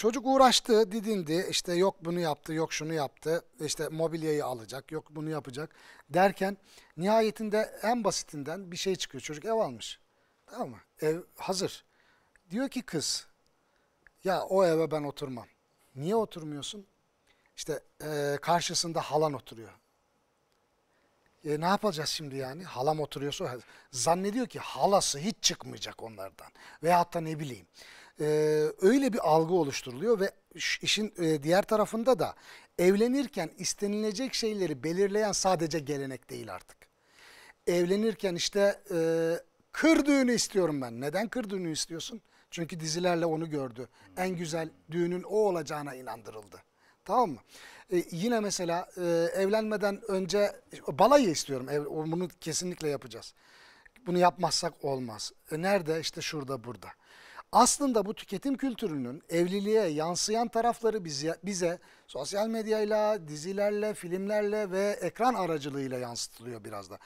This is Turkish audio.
Çocuk uğraştı, didindi. İşte yok bunu yaptı, yok şunu yaptı. İşte mobilyayı alacak, yok bunu yapacak derken nihayetinde en basitinden bir şey çıkıyor. Çocuk ev almış. Tamam mı? Ev hazır. Diyor ki kız, ya o eve ben oturmam. Niye oturmuyorsun? İşte e, karşısında halan oturuyor. E, ne yapacağız şimdi yani? Halam oturuyorsa zannediyor ki halası hiç çıkmayacak onlardan. Veyahut da ne bileyim e, öyle bir algı oluşturuluyor ve işin e, diğer tarafında da evlenirken istenilecek şeyleri belirleyen sadece gelenek değil artık. Evlenirken işte e, kır düğünü istiyorum ben. Neden kır düğünü istiyorsun? Çünkü dizilerle onu gördü. En güzel düğünün o olacağına inandırıldı. Tamam mı? Ee, yine mesela e, evlenmeden önce balayı istiyorum. Ev, bunu kesinlikle yapacağız. Bunu yapmazsak olmaz. E, nerede? İşte şurada, burada. Aslında bu tüketim kültürünün evliliğe yansıyan tarafları bize, bize sosyal medyayla, dizilerle, filmlerle ve ekran aracılığıyla yansıtılıyor biraz da.